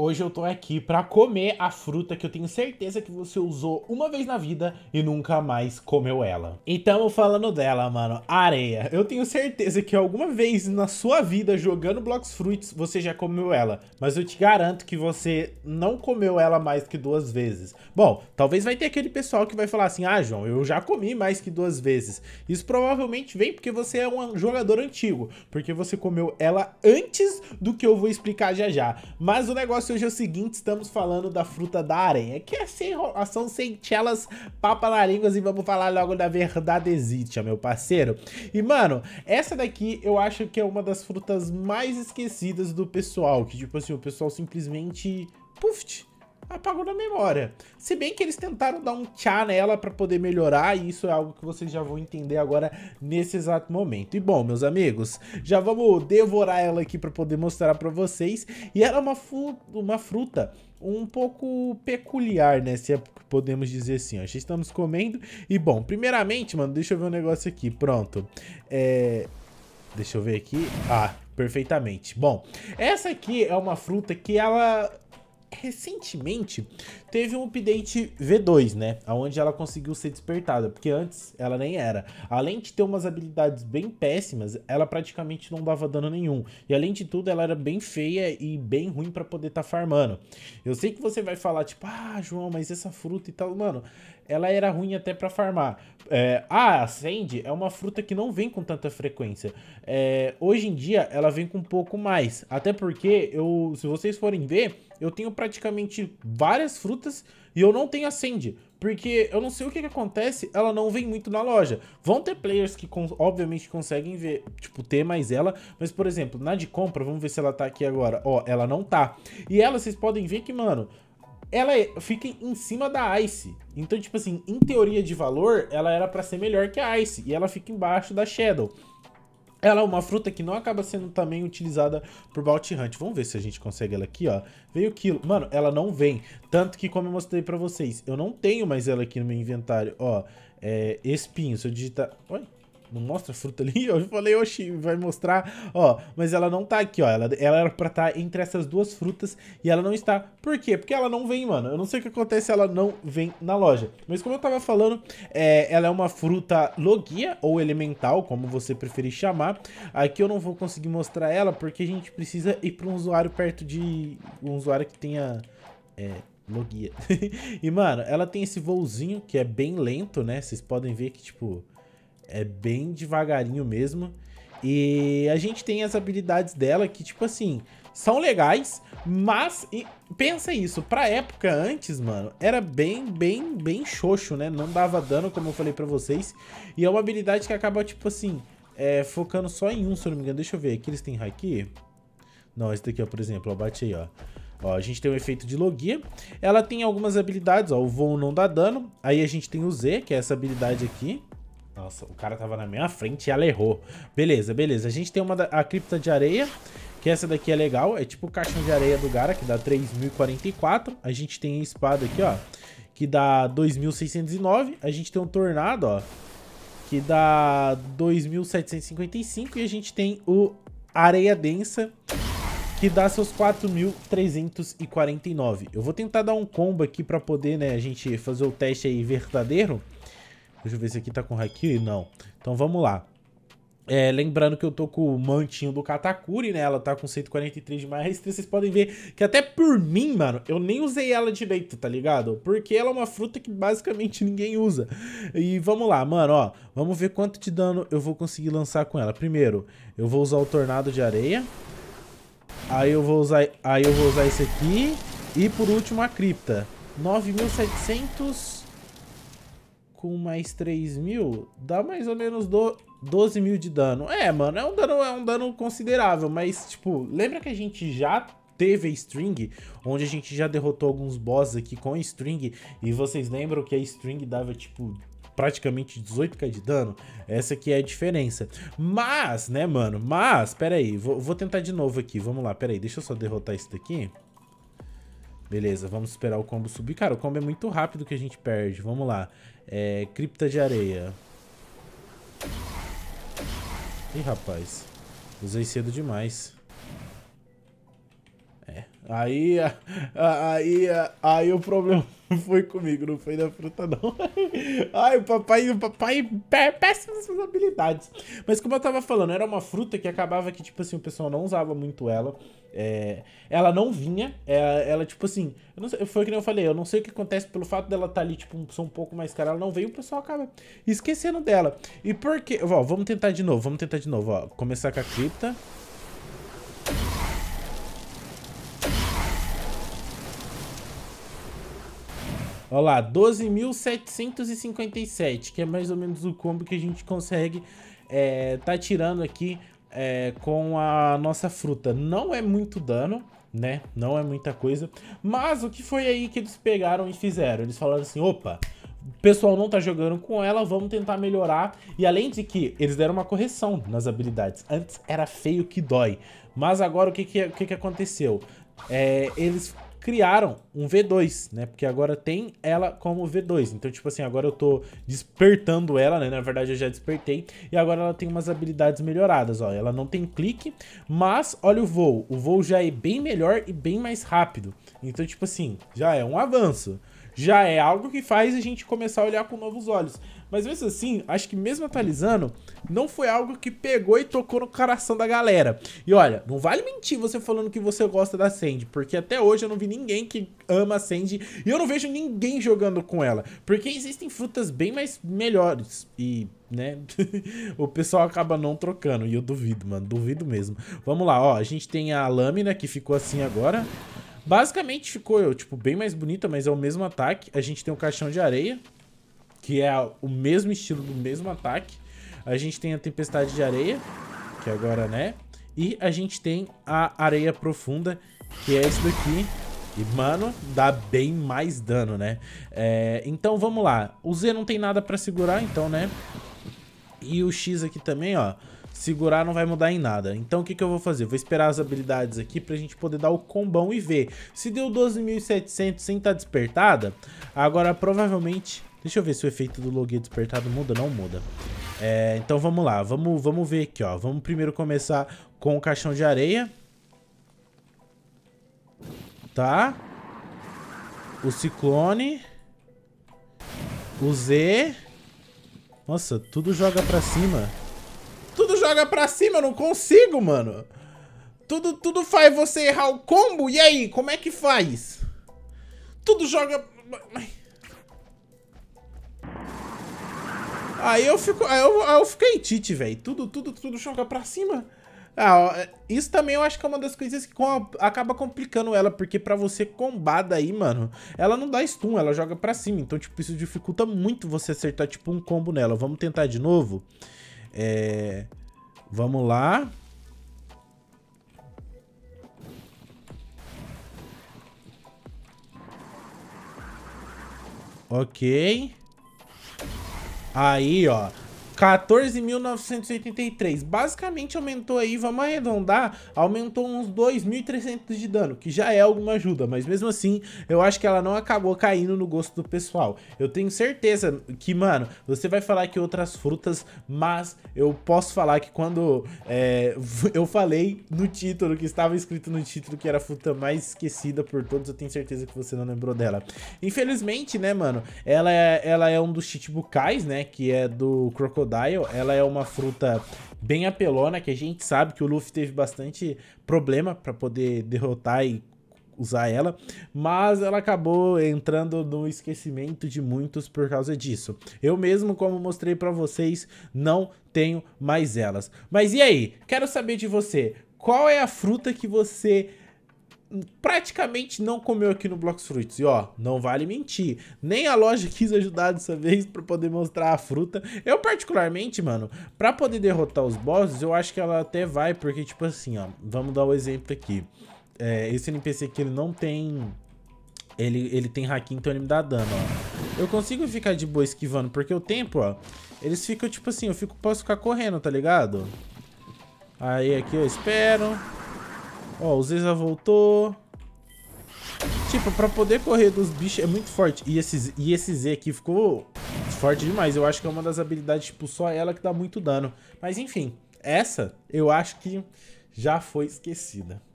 Hoje eu tô aqui para comer a fruta que eu tenho certeza que você usou uma vez na vida e nunca mais comeu ela. Então, falando dela, mano, areia. Eu tenho certeza que alguma vez na sua vida jogando Blocks Fruits você já comeu ela, mas eu te garanto que você não comeu ela mais que duas vezes. Bom, talvez vai ter aquele pessoal que vai falar assim: "Ah, João, eu já comi mais que duas vezes". Isso provavelmente vem porque você é um jogador antigo, porque você comeu ela antes do que eu vou explicar já já. Mas o negócio hoje é o seguinte, estamos falando da fruta da aranha, que é sem enrolação, sem chelas, papa na língua e vamos falar logo da verdadezinha meu parceiro. E, mano, essa daqui eu acho que é uma das frutas mais esquecidas do pessoal, que, tipo assim, o pessoal simplesmente... Puft, apagou da memória. Se bem que eles tentaram dar um tchá nela para poder melhorar, e isso é algo que vocês já vão entender agora nesse exato momento. E bom, meus amigos, já vamos devorar ela aqui para poder mostrar para vocês. E ela é uma, uma fruta um pouco peculiar, né? Se é, podemos dizer assim, ó. Já estamos comendo. E bom, primeiramente, mano, deixa eu ver um negócio aqui. Pronto. É... Deixa eu ver aqui. Ah, perfeitamente. Bom, essa aqui é uma fruta que ela recentemente teve um update V2, né? Onde ela conseguiu ser despertada, porque antes ela nem era. Além de ter umas habilidades bem péssimas, ela praticamente não dava dano nenhum. E além de tudo, ela era bem feia e bem ruim para poder estar tá farmando. Eu sei que você vai falar, tipo, ah, João, mas essa fruta e tal, mano, ela era ruim até para farmar. É, ah, a Sandy é uma fruta que não vem com tanta frequência. É, hoje em dia, ela vem com um pouco mais. Até porque, eu, se vocês forem ver eu tenho praticamente várias frutas e eu não tenho a Sandy. Porque eu não sei o que, que, acontece, ela não vem muito na loja. Vão ter players que, obviamente, conseguem ver, tipo, ter mais ela. Mas, por exemplo, na de compra, vamos ver se ela tá aqui agora. Ó, ela não tá. E ela, vocês podem ver que, mano, ela é, fica em cima da Ice. Então, tipo assim, em teoria de valor, ela era para ser melhor que a Ice. E ela fica embaixo da Shadow. Ela é uma fruta que não acaba sendo também utilizada por Bounty Hunt. Vamos ver se a gente consegue ela aqui, ó. Veio quilo. Mano, ela não vem. Tanto que, como eu mostrei pra vocês, eu não tenho mais ela aqui no meu inventário. Ó, é, espinho. Se eu digitar... Oi? Não mostra a fruta ali? Eu falei, oxi, vai mostrar, ó. Mas ela não tá aqui, ó. Ela, ela era pra estar tá entre essas duas frutas e ela não está. Por quê? Porque ela não vem, mano. Eu não sei o que acontece se ela não vem na loja. Mas como eu tava falando, é, ela é uma fruta logia ou elemental, como você preferir chamar. Aqui eu não vou conseguir mostrar ela porque a gente precisa ir pra um usuário perto de... Um usuário que tenha... É, logia. e, mano, ela tem esse voozinho que é bem lento, né? Vocês podem ver que, tipo... É bem devagarinho mesmo. E a gente tem as habilidades dela que, tipo assim, são legais, mas pensa isso, pra época antes, mano, era bem, bem, bem xoxo, né? Não dava dano, como eu falei pra vocês. E é uma habilidade que acaba, tipo assim, é, focando só em um, se eu não me engano. Deixa eu ver, aqui eles têm Haki? Não, esse daqui, ó, por exemplo, ó, bate aí, ó. Ó, a gente tem o efeito de logia. Ela tem algumas habilidades, ó. O voo não dá dano. Aí a gente tem o Z, que é essa habilidade aqui. Nossa, o cara tava na minha frente e ela errou. Beleza, beleza. A gente tem uma da, a cripta de areia, que essa daqui é legal. É tipo o caixão de areia do Gara, que dá 3.044. A gente tem a espada aqui, ó, que dá 2.609. A gente tem um tornado, ó, que dá 2.755. E a gente tem o areia densa, que dá seus 4.349. Eu vou tentar dar um combo aqui pra poder, né, a gente fazer o teste aí verdadeiro. Deixa eu ver se aqui tá com Haki. Não. Então vamos lá. É, lembrando que eu tô com o mantinho do Katakuri, né? Ela tá com 143 de maestria. Vocês podem ver que até por mim, mano, eu nem usei ela direito, tá ligado? Porque ela é uma fruta que basicamente ninguém usa. E vamos lá, mano, ó. Vamos ver quanto de dano eu vou conseguir lançar com ela. Primeiro, eu vou usar o Tornado de Areia. Aí eu vou usar, aí eu vou usar esse aqui. E por último, a Cripta. 9.700 com mais 3 mil, dá mais ou menos do, 12 mil de dano. É, mano, é um dano, é um dano considerável, mas, tipo, lembra que a gente já teve a string, onde a gente já derrotou alguns bosses aqui com a string, e vocês lembram que a string dava, tipo, praticamente 18k de dano? Essa aqui é a diferença. Mas, né, mano, mas, pera aí, vou, vou tentar de novo aqui, vamos lá, pera aí, deixa eu só derrotar isso daqui. Beleza, vamos esperar o combo subir. Cara, o combo é muito rápido que a gente perde. Vamos lá. É, cripta de areia. Ih, rapaz. Usei cedo demais. É. Aí, aí, aí o problema foi comigo, não foi da fruta, não. Ai, o papai, o papai, é péssimas habilidades. Mas como eu tava falando, era uma fruta que acabava que, tipo assim, o pessoal não usava muito ela. É, ela não vinha, ela, é, ela tipo assim, sei, foi que nem eu falei, eu não sei o que acontece pelo fato dela estar tá ali, tipo, um, um pouco mais cara, ela não veio, o pessoal acaba esquecendo dela. E por quê? Ó, vamos tentar de novo, vamos tentar de novo, ó. Começar com a cripta. Olha lá, 12.757, que é mais ou menos o combo que a gente consegue é, tá tirando aqui é, com a nossa fruta. Não é muito dano, né? Não é muita coisa. Mas o que foi aí que eles pegaram e fizeram? Eles falaram assim, opa, o pessoal não tá jogando com ela, vamos tentar melhorar. E além de que, eles deram uma correção nas habilidades. Antes era feio que dói. Mas agora o que que, o que, que aconteceu? É, eles criaram um V2, né? Porque agora tem ela como V2. Então, tipo assim, agora eu tô despertando ela, né? Na verdade, eu já despertei. E agora ela tem umas habilidades melhoradas, ó. Ela não tem clique, mas olha o voo. O voo já é bem melhor e bem mais rápido. Então, tipo assim, já é um avanço já é algo que faz a gente começar a olhar com novos olhos. Mas mesmo assim, acho que mesmo atualizando, não foi algo que pegou e tocou no coração da galera. E olha, não vale mentir você falando que você gosta da Sandy, porque até hoje eu não vi ninguém que ama a Sandy e eu não vejo ninguém jogando com ela, porque existem frutas bem mais melhores e né? o pessoal acaba não trocando. E eu duvido, mano. Duvido mesmo. Vamos lá, ó. A gente tem a lâmina que ficou assim agora. Basicamente ficou, tipo, bem mais bonita, mas é o mesmo ataque. A gente tem o caixão de areia, que é o mesmo estilo do mesmo ataque. A gente tem a tempestade de areia, que agora, né? E a gente tem a areia profunda, que é isso daqui. E, mano, dá bem mais dano, né? É, então, vamos lá. O Z não tem nada pra segurar, então, né? E o X aqui também, ó. Segurar não vai mudar em nada. Então o que, que eu vou fazer? Vou esperar as habilidades aqui pra gente poder dar o combão e ver. Se deu 12.700 sem estar tá despertada, agora provavelmente... Deixa eu ver se o efeito do login despertado muda não muda. É, então vamos lá, vamos, vamos ver aqui, ó. Vamos primeiro começar com o caixão de areia. Tá? O ciclone. O Z. Nossa, tudo joga pra cima joga pra cima, eu não consigo, mano. Tudo, tudo faz você errar o combo, e aí, como é que faz? Tudo joga... Aí eu fico, aí eu, aí eu fiquei tite, velho. Tudo, tudo, tudo joga pra cima. Ah, isso também eu acho que é uma das coisas que com, acaba complicando ela, porque pra você combar daí, mano, ela não dá stun, ela joga pra cima. Então, tipo, isso dificulta muito você acertar, tipo, um combo nela. Vamos tentar de novo. É... Vamos lá. Ok. Aí, ó. 14.983. Basicamente aumentou aí, vamos arredondar, aumentou uns 2.300 de dano, que já é alguma ajuda, mas mesmo assim, eu acho que ela não acabou caindo no gosto do pessoal. Eu tenho certeza que, mano, você vai falar que outras frutas, mas eu posso falar que quando é, eu falei no título, que estava escrito no título que era a fruta mais esquecida por todos, eu tenho certeza que você não lembrou dela. Infelizmente, né, mano, ela é, ela é um dos Chichibukais, né, que é do Crocodile Crocodile, ela é uma fruta bem apelona, que a gente sabe que o Luffy teve bastante problema para poder derrotar e usar ela, mas ela acabou entrando no esquecimento de muitos por causa disso. Eu mesmo, como mostrei para vocês, não tenho mais elas. Mas e aí? Quero saber de você, qual é a fruta que você praticamente não comeu aqui no Blox Fruits. E ó, não vale mentir. Nem a loja quis ajudar dessa vez pra poder mostrar a fruta. Eu particularmente, mano, pra poder derrotar os bosses, eu acho que ela até vai, porque tipo assim, ó. Vamos dar o um exemplo aqui. É, esse NPC aqui, ele não tem... Ele, ele tem hacking, então ele me dá dano, ó. Eu consigo ficar de boa esquivando, porque o tempo, ó... Eles ficam, tipo assim, eu fico, posso ficar correndo, tá ligado? Aí aqui eu espero... Ó, o Zeza voltou. Tipo, pra poder correr dos bichos é muito forte. E esse, e esse Z aqui ficou forte demais. Eu acho que é uma das habilidades, tipo, só ela que dá muito dano. Mas enfim, essa eu acho que já foi esquecida.